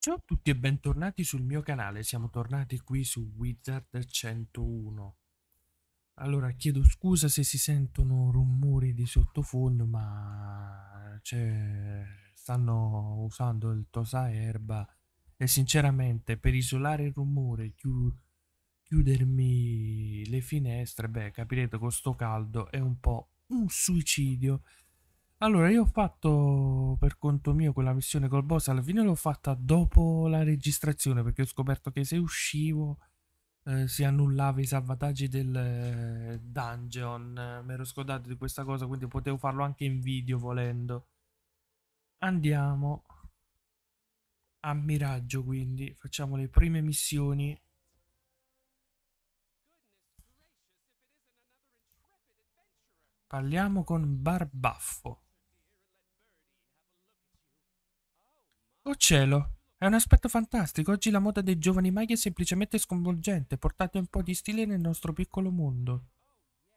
Ciao a tutti e bentornati sul mio canale, siamo tornati qui su Wizard 101. Allora, chiedo scusa se si sentono rumori di sottofondo, ma stanno usando il tosa erba e sinceramente per isolare il rumore, chiudere chiudermi le finestre, beh, capirete con sto caldo è un po' un suicidio. Allora, io ho fatto per conto mio quella missione col boss, alla fine l'ho fatta dopo la registrazione perché ho scoperto che se uscivo eh, si annullava i salvataggi del eh, dungeon, mi ero scordato di questa cosa, quindi potevo farlo anche in video volendo. Andiamo a Miraggio, quindi facciamo le prime missioni Parliamo con Barbaffo. Oh cielo, è un aspetto fantastico. Oggi la moda dei giovani maghi è semplicemente sconvolgente. Portate un po' di stile nel nostro piccolo mondo.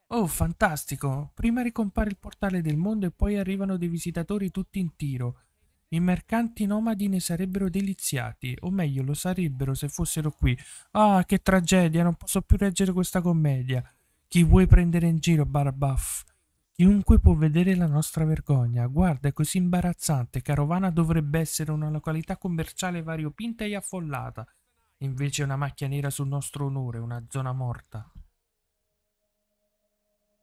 Oh, fantastico! Prima ricompare il portale del mondo e poi arrivano dei visitatori tutti in tiro. I mercanti nomadi ne sarebbero deliziati, o meglio lo sarebbero se fossero qui. Ah, che tragedia, non posso più reggere questa commedia. Chi vuoi prendere in giro, Barbaff? Chiunque può vedere la nostra vergogna. Guarda, è così imbarazzante. Carovana dovrebbe essere una località commerciale variopinta e affollata. Invece è una macchia nera sul nostro onore, una zona morta.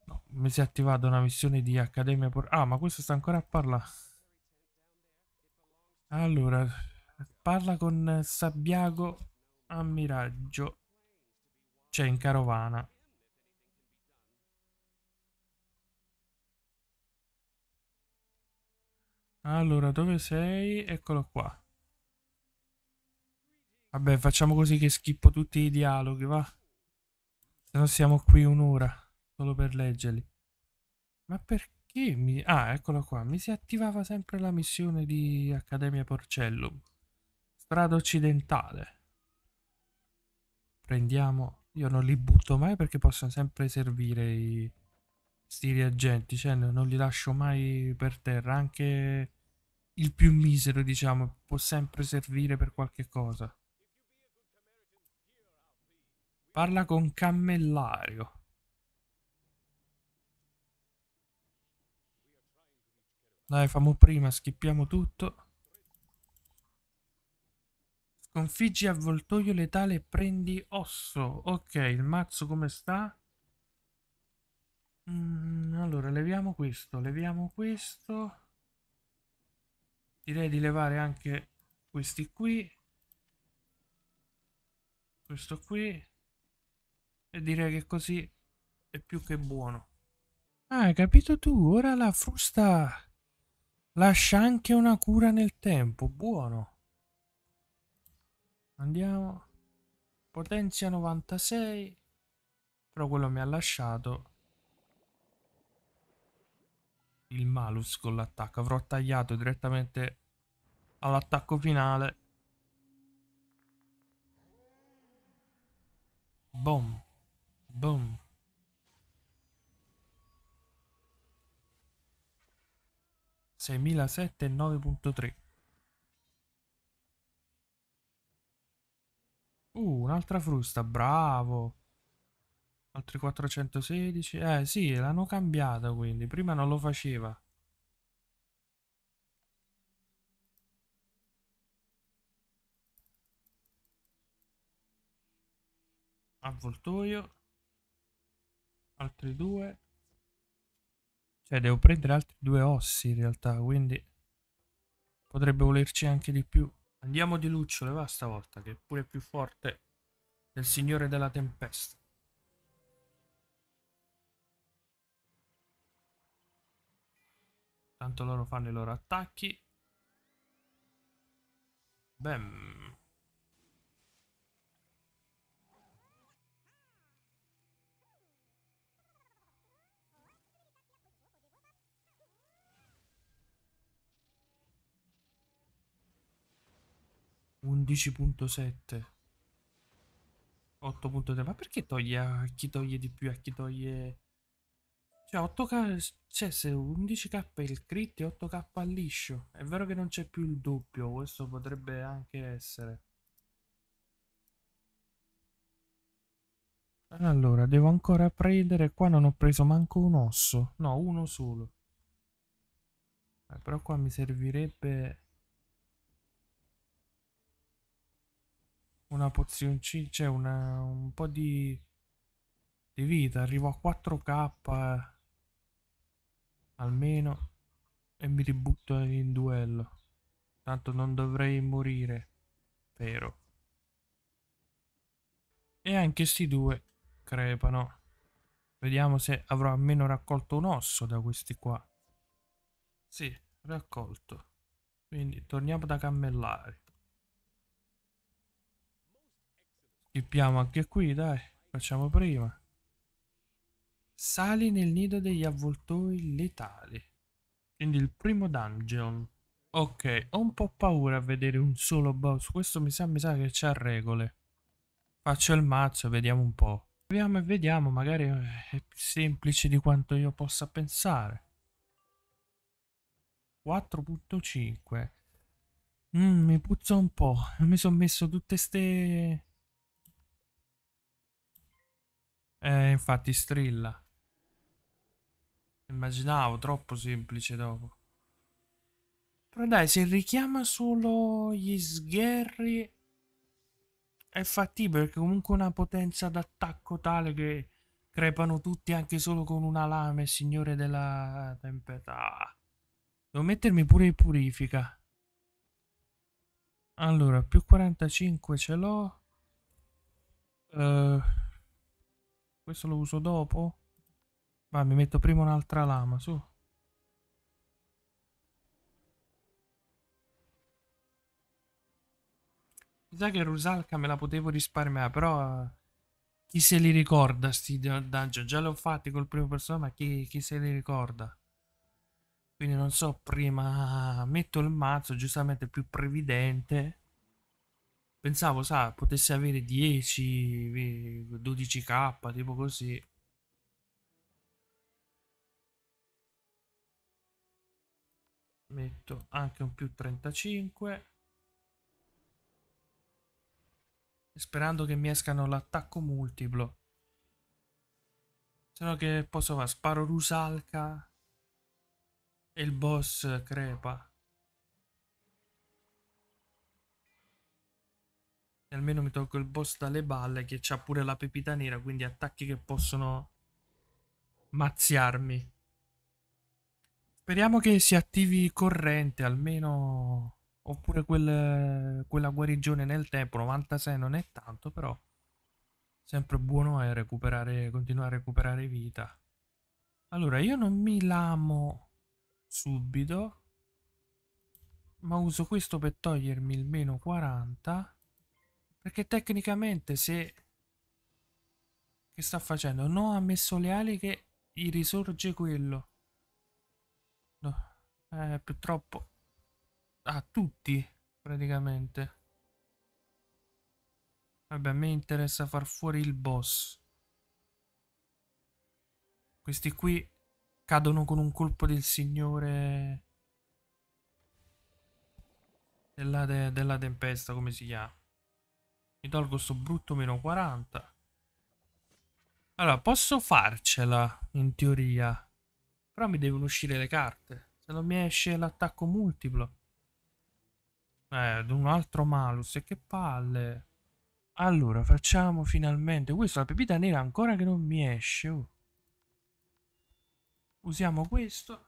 No, mi si è attivata una missione di Accademia Por... Ah, ma questo sta ancora a parlare. Allora, parla con Sabbiago a Miraggio. C'è in carovana. Allora, dove sei? Eccolo qua. Vabbè, facciamo così che schippo tutti i dialoghi, va? Se no siamo qui un'ora, solo per leggerli. Ma perché mi... Ah, eccolo qua. Mi si attivava sempre la missione di Accademia Porcellum. Strada occidentale. Prendiamo... Io non li butto mai perché possono sempre servire i... Sti reagenti, cioè non li lascio mai per terra, anche il più misero, diciamo, può sempre servire per qualche cosa. Parla con Cammellario. Dai, famo prima, schippiamo tutto. Sconfiggi avvoltoio letale e prendi osso. Ok, il mazzo come sta? Mm, allora, leviamo questo, leviamo questo direi di levare anche questi qui questo qui e direi che così è più che buono ah, hai capito tu ora la frusta lascia anche una cura nel tempo buono andiamo potenzia 96 però quello mi ha lasciato il malus con l'attacco. Avrò tagliato direttamente all'attacco finale. Boom. Boom. Seimilasette e 9.3 Uh, un'altra frusta, bravo! Altri 416. Eh sì, l'hanno cambiata quindi. Prima non lo faceva. Avvoltoio. Altri due. Cioè devo prendere altri due ossi in realtà, quindi potrebbe volerci anche di più. Andiamo di lucciole, va stavolta, che è pure più forte del signore della tempesta. Tanto loro fanno i loro attacchi. Bam. Undici punto sette. 8.3 ma perché toglie a chi toglie di più a chi toglie cioè 8K, cioè se 11K è il crit e 8K al liscio. È vero che non c'è più il doppio, questo potrebbe anche essere. Allora, devo ancora prendere. Qua non ho preso manco un osso. No, uno solo. Eh, però qua mi servirebbe... Una pozioncina, cioè una, un po' di, di vita. Arrivo a 4K almeno e mi ributto in duello. Tanto non dovrei morire, vero? E anche sti due crepano. Vediamo se avrò almeno raccolto un osso da questi qua. Sì, raccolto. Quindi torniamo da cammellare. Schippiamo anche qui, dai. Facciamo prima. Sali nel nido degli avvoltoi letali. Quindi il primo dungeon. Ok, ho un po' paura a vedere un solo boss. Questo mi sa, mi sa che c'ha regole. Faccio il mazzo, vediamo un po'. Proviamo e vediamo, magari è più semplice di quanto io possa pensare. 4.5 mm, Mi puzza un po'. Mi sono messo tutte ste... Eh, infatti strilla. Immaginavo, troppo semplice dopo. Però dai, se richiama solo gli sgherri è fattibile perché comunque una potenza d'attacco tale che crepano tutti anche solo con una lame, signore della tempesta. Devo mettermi pure il purifica. Allora, più 45 ce l'ho. Uh, questo lo uso dopo. Ma mi metto prima un'altra lama, su. Mi sa che Rusalka me la potevo risparmiare, però... Eh, chi se li ricorda sti dungeon? Già li ho fatti col primo personaggio, ma chi, chi se li ricorda? Quindi non so, prima metto il mazzo, giustamente più previdente. Pensavo, sa, potesse avere 10, 12k, tipo così. metto anche un più 35 sperando che mi escano l'attacco multiplo se no che posso fare sparo rusalca e il boss crepa e almeno mi tocco il boss dalle balle che c'ha pure la pepita nera quindi attacchi che possono mazziarmi Speriamo che si attivi corrente almeno, oppure quel, quella guarigione nel tempo, 96 non è tanto però, sempre buono è recuperare, continuare a recuperare vita. Allora io non mi lamo subito, ma uso questo per togliermi il meno 40, perché tecnicamente se... Che sta facendo? No, ha messo le ali che gli risorge quello. Eh, purtroppo a ah, tutti praticamente. Vabbè, a me interessa far fuori il boss. Questi qui cadono con un colpo del signore della, de della tempesta, come si chiama. Mi tolgo sto brutto meno 40. Allora, posso farcela, in teoria. Però mi devono uscire le carte. Se non mi esce l'attacco multiplo. Eh, un altro malus. Che palle. Allora, facciamo finalmente... Questa la pepita nera ancora che non mi esce. Uh. Usiamo questo.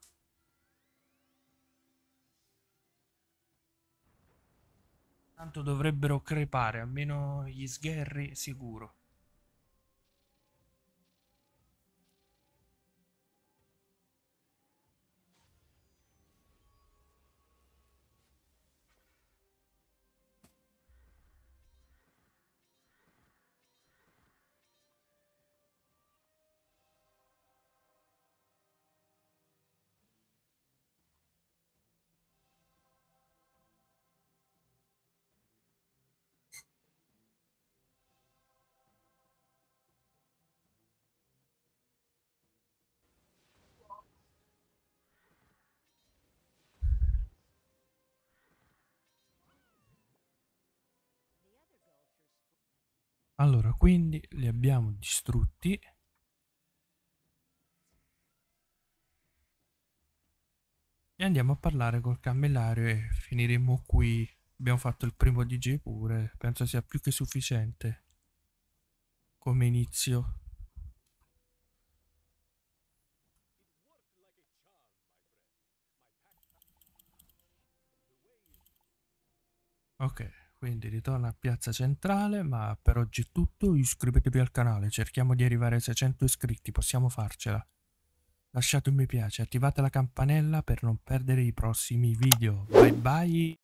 Tanto dovrebbero crepare, almeno gli sgherri sicuro. Allora, quindi li abbiamo distrutti. E andiamo a parlare col cammellario e finiremo qui. Abbiamo fatto il primo DJ pure, penso sia più che sufficiente come inizio. Ok. Quindi ritorno a Piazza Centrale, ma per oggi è tutto, iscrivetevi al canale, cerchiamo di arrivare ai 600 iscritti, possiamo farcela. Lasciate un mi piace, attivate la campanella per non perdere i prossimi video. Bye bye!